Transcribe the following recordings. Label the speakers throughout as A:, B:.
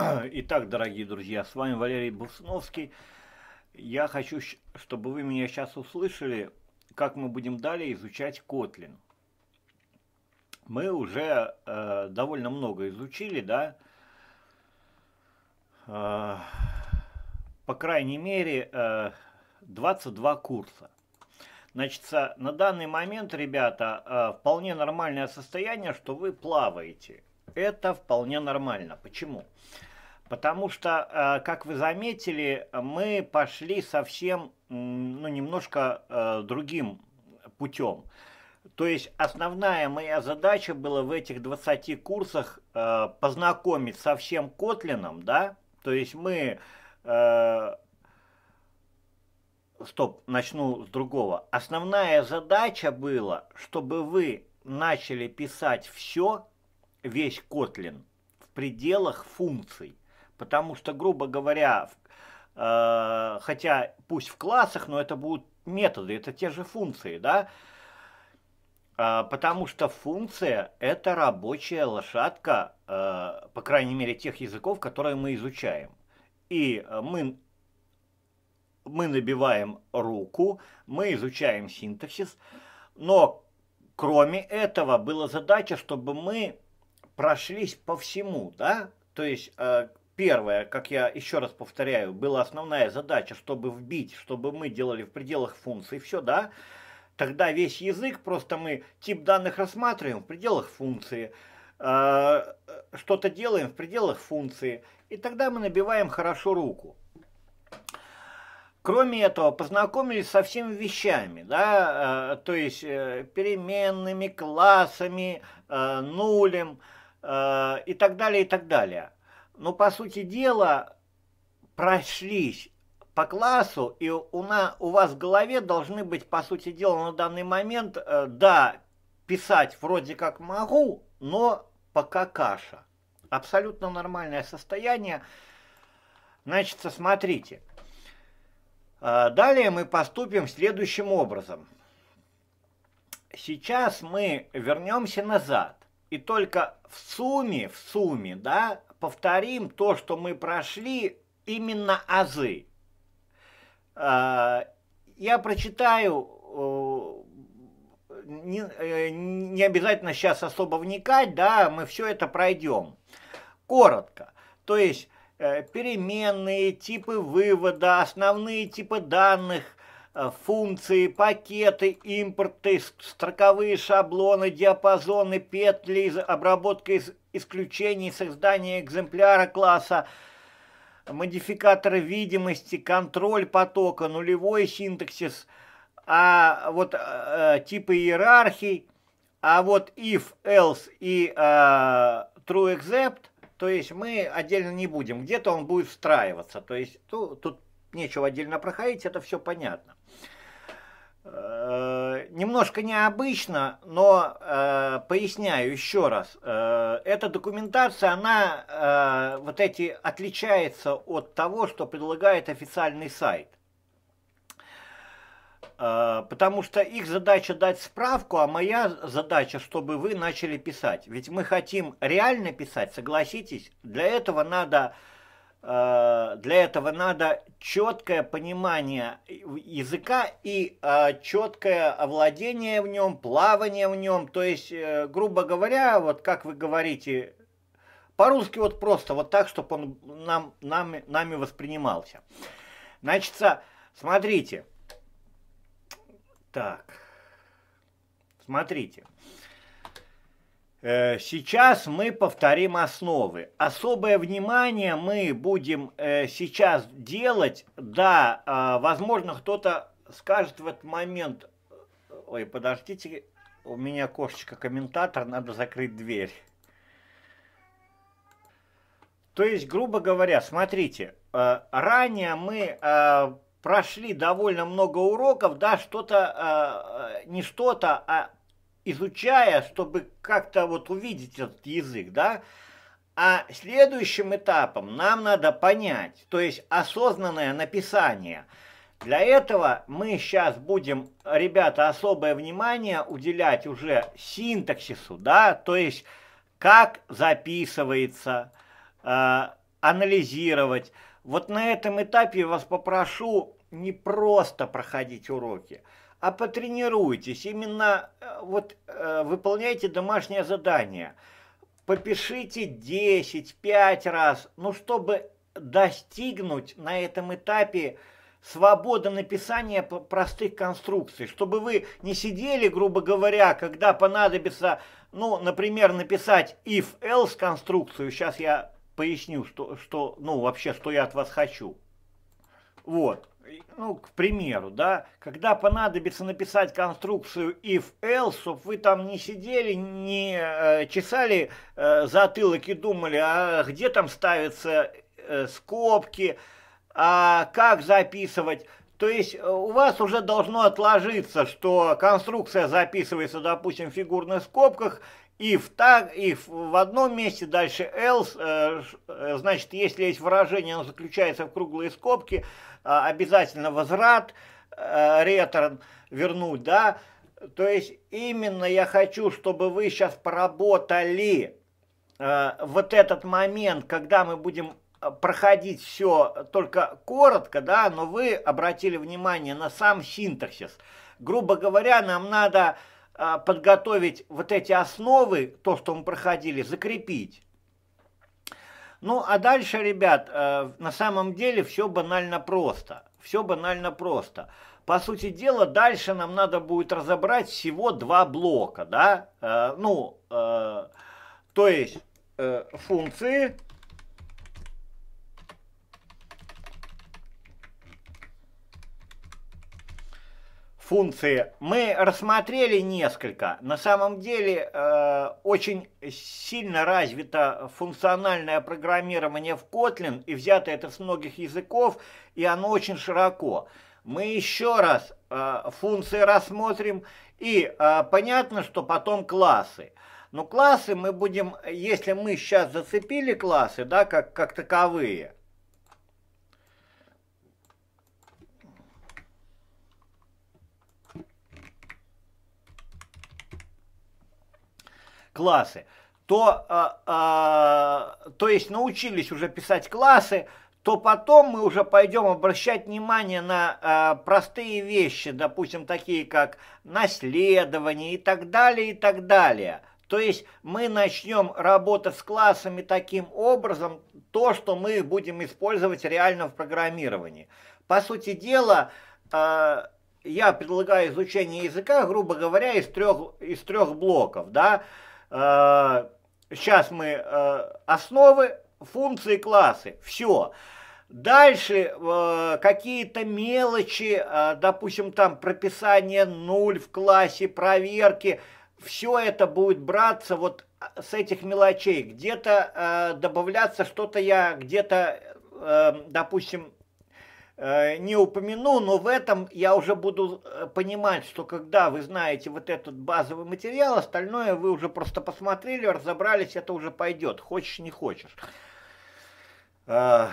A: Итак, дорогие друзья, с вами Валерий Бусновский. Я хочу, чтобы вы меня сейчас услышали, как мы будем далее изучать Kotlin. Мы уже э, довольно много изучили, да, э, по крайней мере, э, 22 курса. Значит, на данный момент, ребята, э, вполне нормальное состояние, что вы плаваете. Это вполне нормально. Почему? Почему? Потому что, э, как вы заметили, мы пошли совсем, ну, немножко э, другим путем. То есть основная моя задача была в этих 20 курсах э, познакомить со всем Котлином, да, то есть мы, стоп, начну с другого. Основная задача была, чтобы вы начали писать все, весь Котлин в пределах функций. Потому что, грубо говоря, э, хотя пусть в классах, но это будут методы, это те же функции, да? Э, потому что функция – это рабочая лошадка, э, по крайней мере, тех языков, которые мы изучаем. И э, мы, мы набиваем руку, мы изучаем синтаксис, но кроме этого была задача, чтобы мы прошлись по всему, да? То есть э, первое, как я еще раз повторяю, была основная задача, чтобы вбить, чтобы мы делали в пределах функции все, да, тогда весь язык, просто мы тип данных рассматриваем в пределах функции, э, что-то делаем в пределах функции, и тогда мы набиваем хорошо руку. Кроме этого, познакомились со всеми вещами, да, э, то есть э, переменными, классами, э, нулем э, и так далее, и так далее ну, по сути дела, прошлись по классу, и у, на, у вас в голове должны быть, по сути дела, на данный момент, э, да, писать вроде как могу, но пока каша. Абсолютно нормальное состояние. Значит, смотрите. Э, далее мы поступим следующим образом. Сейчас мы вернемся назад. И только в сумме, в сумме, да, повторим то, что мы прошли, именно азы. А, я прочитаю, э, не, э, не обязательно сейчас особо вникать, да, мы все это пройдем. Коротко. То есть э, переменные, типы вывода, основные типы данных, функции, пакеты, импорты, строковые шаблоны, диапазоны, петли, обработка исключений создания экземпляра класса, модификаторы видимости, контроль потока, нулевой синтаксис, а вот э, типы иерархий, а вот if, else и э, true except, то есть мы отдельно не будем, где-то он будет встраиваться, то есть тут, ну, тут нечего отдельно проходить, это все понятно. Э, немножко необычно, но э, поясняю еще раз. Э, эта документация, она э, вот эти отличается от того, что предлагает официальный сайт. Э, потому что их задача дать справку, а моя задача, чтобы вы начали писать. Ведь мы хотим реально писать, согласитесь. Для этого надо э, Э, для этого надо четкое понимание языка и э, четкое овладение в нем, плавание в нем. То есть, э, грубо говоря, вот как вы говорите, по-русски вот просто, вот так, чтобы он нам, нам, нами воспринимался. Значит, смотрите. Так, смотрите. Смотрите. Э, сейчас мы повторим основы. Особое внимание мы будем э, сейчас делать. Да, а, возможно, кто-то скажет в этот момент... Ой, подождите, у меня кошечка-комментатор, надо закрыть дверь. То есть, грубо говоря, смотрите, э, ранее мы прошли довольно много уроков, да, что-то, не что-то, а изучая, чтобы как-то вот увидеть этот язык, да, а следующим этапом нам надо понять, то есть осознанное написание. Для этого мы сейчас будем, ребята, особое внимание уделять уже синтаксису, да, то есть как записывается, э, анализировать. Вот на этом этапе я вас попрошу не просто проходить уроки, а потренируйтесь, именно э, вот э, выполняйте домашнее задание. Попишите 10-5 раз, ну чтобы достигнуть на этом этапе свободы написания простых конструкций, чтобы вы не сидели, грубо говоря, когда понадобится, ну, например, написать if-else конструкцию, сейчас я поясню, что, что, ну, вообще, что я от вас хочу. Вот ну, к примеру, да, когда понадобится написать конструкцию if-else, чтобы вы там не сидели, не э, чесали э, затылок и думали, а где там ставятся э, скобки, а как записывать. То есть э, у вас уже должно отложиться, что конструкция записывается, допустим, в фигурных скобках, if так, if в одном месте, дальше else, э, э, значит, если есть выражение, оно заключается в круглые скобки, Э, обязательно возврат, э, реторн вернуть, да, то есть именно я хочу, чтобы вы сейчас поработали э, вот этот момент, когда мы будем проходить все только коротко, да, но вы обратили внимание на сам синтаксис. Грубо говоря, нам надо подготовить вот эти основы, то, что мы проходили, закрепить. Ну, а дальше, ребят, э, на самом деле все банально просто. Все банально просто. По сути дела, дальше нам надо будет разобрать всего два блока, да? Э, ну, э, то есть функции функции. Мы рассмотрели несколько. На самом деле э, очень сильно развито функциональное программирование в Kotlin, и взято это с многих языков, и оно очень широко. Мы еще раз э, функции рассмотрим, и э, понятно, что потом классы. Но классы мы будем, если мы сейчас зацепили классы, да, как, как таковые – классы, то, а, а, то есть научились уже писать классы, то потом мы уже пойдем обращать внимание на а, простые вещи, допустим, такие как наследование и так далее, и так далее. То есть мы начнем работать с классами таким образом, то, что мы будем использовать реально в программировании. По сути дела, а, я предлагаю изучение языка, грубо говоря, из трех, из трех блоков, да, Э, сейчас мы э, основы, функции, классы, все. Дальше э, какие-то мелочи, э, допустим, там прописание нуль в классе, проверки, все это будет браться вот э, с этих мелочей. Где-то э, добавляться что-то я, где-то, э, допустим, Э, не упомяну, но в этом я уже буду э, понимать, что когда вы знаете вот этот базовый материал, остальное вы уже просто посмотрели, разобрались, это уже пойдет, хочешь не хочешь. Э,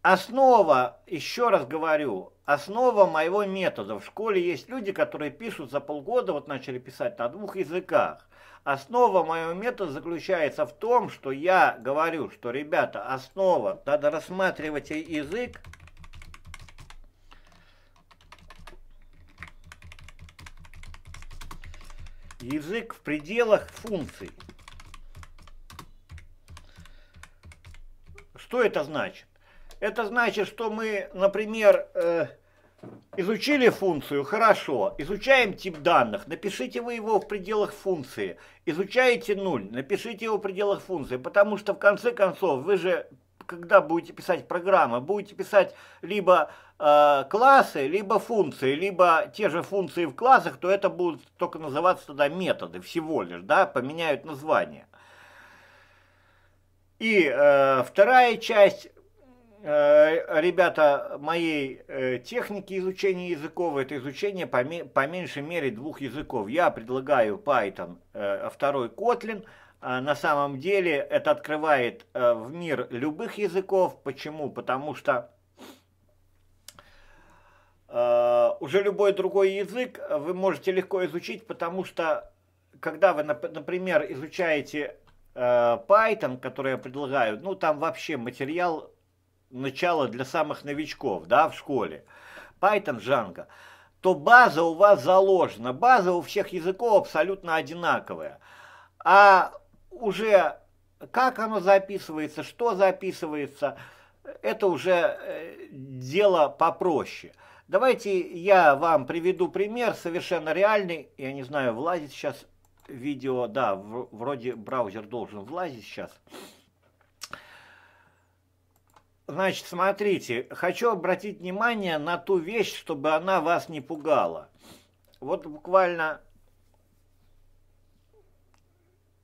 A: основа, еще раз говорю, основа моего метода. В школе есть люди, которые пишут за полгода, вот начали писать на двух языках. Основа моего метода заключается в том, что я говорю, что, ребята, основа, надо рассматривать язык Язык в пределах функций. Что это значит? Это значит, что мы, например, э, изучили функцию, хорошо, изучаем тип данных, напишите вы его в пределах функции. Изучаете 0, напишите его в пределах функции, потому что в конце концов вы же, когда будете писать программы, будете писать либо Э, классы, либо функции, либо те же функции в классах, то это будут только называться тогда методы всего лишь, да, поменяют название. И э, вторая часть, э, ребята, моей э, техники изучения языков, это изучение по, по меньшей мере двух языков. Я предлагаю Python, э, а второй Kotlin, а на самом деле это открывает э, в мир любых языков. Почему? Потому что Э, уже любой другой язык вы можете легко изучить, потому что когда вы, например, изучаете э, Python, который я предлагаю, ну там вообще материал начала для самых новичков, да, в школе, Python, Django, то база у вас заложена. База у всех языков абсолютно одинаковая. А уже как оно записывается, что записывается, это уже э, дело попроще. Давайте я вам приведу пример, совершенно реальный. Я не знаю, влазит сейчас видео, да, вроде браузер должен влазить сейчас. Значит, смотрите, хочу обратить внимание на ту вещь, чтобы она вас не пугала. Вот буквально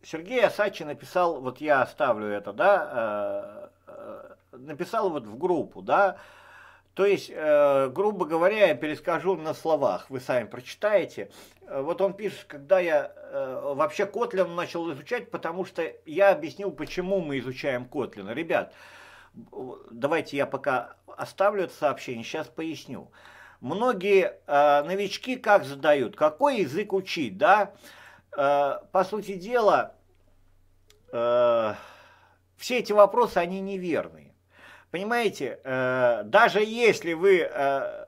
A: Сергей Асачи написал, вот я оставлю это, да, э, э, написал вот в группу, да, то есть, э, грубо говоря, я перескажу на словах, вы сами прочитаете. Э, вот он пишет, когда я э, вообще Котлин начал изучать, потому что я объяснил, почему мы изучаем Котлина. Ребят, давайте я пока оставлю это сообщение, сейчас поясню. Многие э, новички как задают, какой язык учить, да? Э, по сути дела, э, все эти вопросы, они неверные. Понимаете, э, даже если вы, э,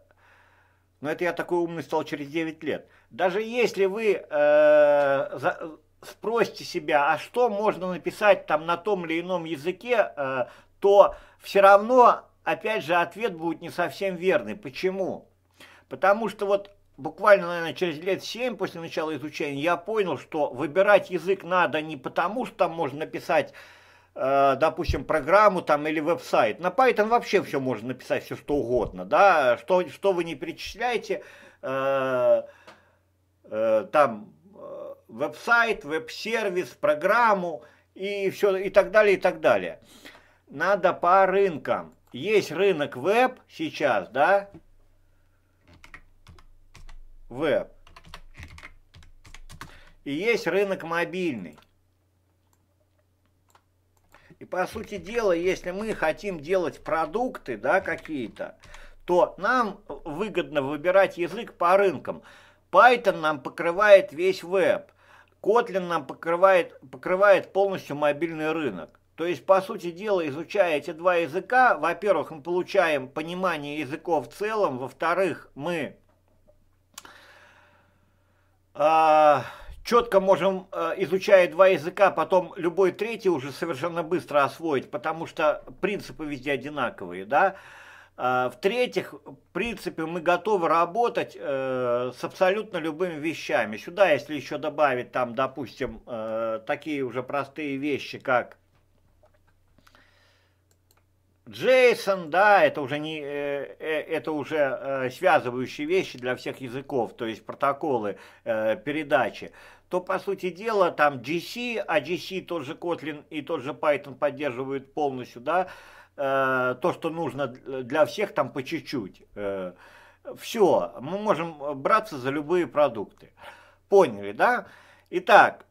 A: но ну, это я такой умный стал через 9 лет, даже если вы э, за, спросите себя, а что можно написать там на том или ином языке, э, то все равно, опять же, ответ будет не совсем верный. Почему? Потому что вот буквально, наверное, через лет 7 после начала изучения я понял, что выбирать язык надо не потому, что там можно написать Э, допустим, программу там или веб-сайт. На Python вообще все можно написать, все что угодно, да, что, что вы не перечисляете, э, э, там, э, веб-сайт, веб-сервис, программу и все, и так далее, и так далее. Надо по рынкам. Есть рынок веб сейчас, да, веб. И есть рынок мобильный. И по сути дела, если мы хотим делать продукты, да, какие-то, то нам выгодно выбирать язык по рынкам. Python нам покрывает весь веб, Kotlin нам покрывает, покрывает полностью мобильный рынок. То есть, по сути дела, изучая эти два языка, во-первых, мы получаем понимание языков в целом, во-вторых, мы а, четко можем, э, изучая два языка, потом любой третий уже совершенно быстро освоить, потому что принципы везде одинаковые, да. Э, В-третьих, в принципе, мы готовы работать э, с абсолютно любыми вещами. Сюда, если еще добавить, там, допустим, э, такие уже простые вещи, как Джейсон, да, это уже не, э, э, это уже э, связывающие вещи для всех языков, то есть протоколы передачи, то, по сути дела, там GC, а GC тот же Kotlin и тот же Python поддерживают полностью, да, то, что нужно для всех там по чуть-чуть. Все, мы можем браться за любые продукты. Поняли, да? Итак,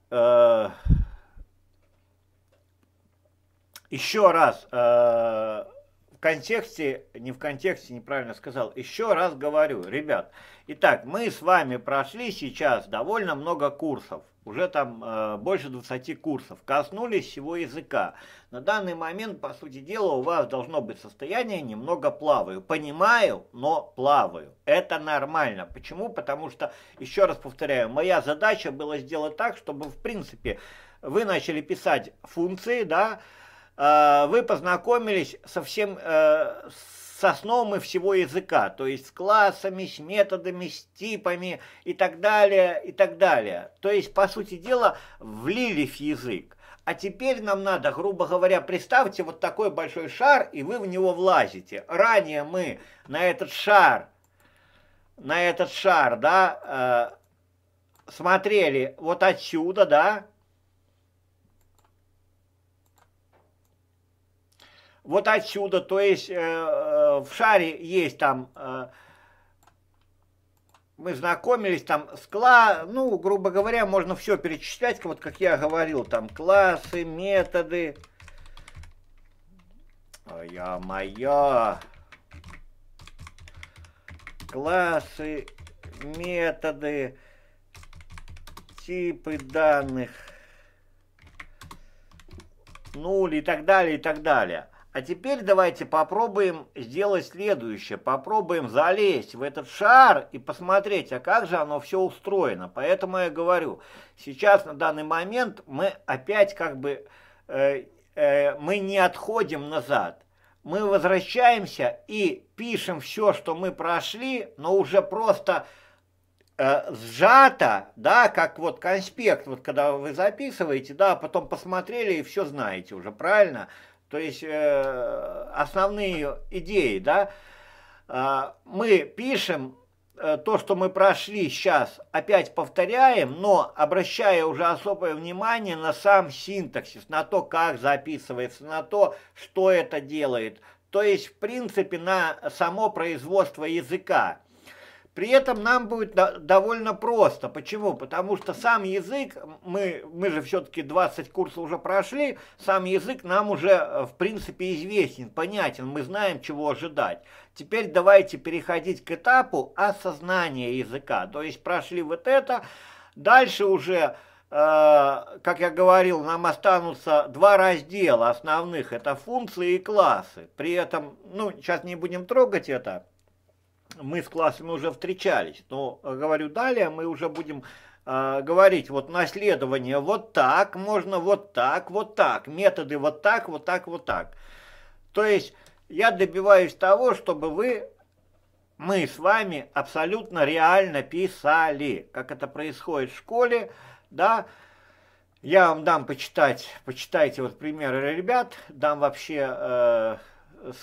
A: еще раз, э, в контексте, не в контексте, неправильно сказал, еще раз говорю, ребят, итак, мы с вами прошли сейчас довольно много курсов, уже там э, больше 20 курсов, коснулись всего языка. На данный момент, по сути дела, у вас должно быть состояние немного плаваю. Понимаю, но плаваю. Это нормально. Почему? Потому что, еще раз повторяю, моя задача была сделать так, чтобы, в принципе, вы начали писать функции, да, Э, вы познакомились со всем, э, с основами всего языка, то есть с классами, с методами, с типами и так далее, и так далее. То есть, по сути дела, влили в язык. А теперь нам надо, грубо говоря, представьте вот такой большой шар, и вы в него влазите. Ранее мы на этот шар, на этот шар, да, э, смотрели вот отсюда, да, вот отсюда, то есть э, э, в шаре есть там, э, мы знакомились там с ну, грубо говоря, можно все перечислять, вот как я говорил, там классы, методы, я моя классы, методы, типы данных, нуль и так далее, и так далее. А теперь давайте попробуем сделать следующее. Попробуем залезть в этот шар и посмотреть, а как же оно все устроено. Поэтому я говорю, сейчас на данный момент мы опять как бы, э, э, мы не отходим назад. Мы возвращаемся и пишем все, что мы прошли, но уже просто э, сжато, да, как вот конспект, вот когда вы записываете, да, а потом посмотрели и все знаете уже, правильно? то есть э, основные идеи, да, а, мы пишем э, то, что мы прошли сейчас, опять повторяем, но обращая уже особое внимание на сам синтаксис, на то, как записывается, на то, что это делает, то есть, в принципе, на само производство языка. При этом нам будет довольно просто. Почему? Потому что сам язык, мы, мы же все-таки 20 курсов уже прошли, сам язык нам уже э, в принципе известен, понятен, мы знаем, чего ожидать. Теперь давайте переходить к этапу осознания языка. То есть прошли вот это, дальше уже э, как я говорил, нам останутся два раздела основных, это функции и классы. При этом, ну, сейчас не будем трогать это, мы с классами уже встречались, но, э, говорю, далее мы уже будем э, говорить, вот наследование вот так, можно вот так, вот так, методы вот так, вот так, вот так. То есть я добиваюсь того, чтобы вы, мы с вами абсолютно реально писали, как это происходит в школе, да, я вам дам почитать, почитайте вот примеры ребят, дам вообще э,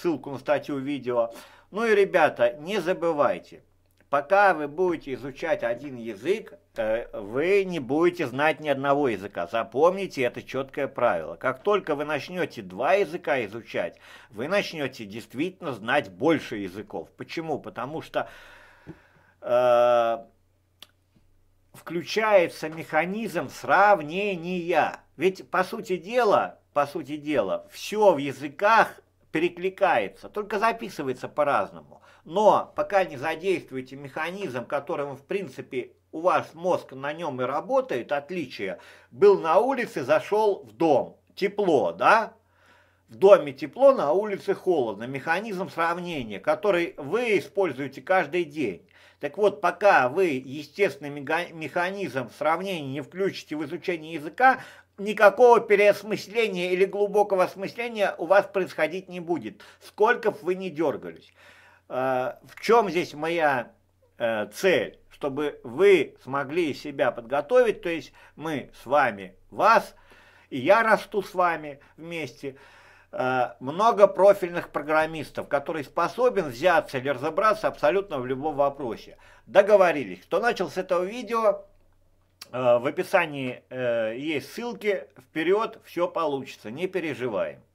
A: ссылку на статью видео, видео, ну и, ребята, не забывайте, пока вы будете изучать один язык, э, вы не будете знать ни одного языка. Запомните это четкое правило. Как только вы начнете два языка изучать, вы начнете действительно знать больше языков. Почему? Потому что э, включается механизм сравнения. Ведь, по сути дела, по сути дела, все в языках перекликается, только записывается по-разному. Но пока не задействуете механизм, которым в принципе у вас мозг на нем и работает, отличие, был на улице, зашел в дом, тепло, да? В доме тепло, на улице холодно. Механизм сравнения, который вы используете каждый день. Так вот, пока вы естественный механизм сравнения не включите в изучение языка, никакого переосмысления или глубокого осмысления у вас происходить не будет, сколько бы вы ни дергались. А, в чем здесь моя э, цель? Чтобы вы смогли себя подготовить, то есть мы с вами, вас, и я расту с вами вместе, а, много профильных программистов, который способен взяться или разобраться абсолютно в любом вопросе. Договорились. Кто начал с этого видео, Э, в описании э, есть ссылки, вперед все получится, не переживаем.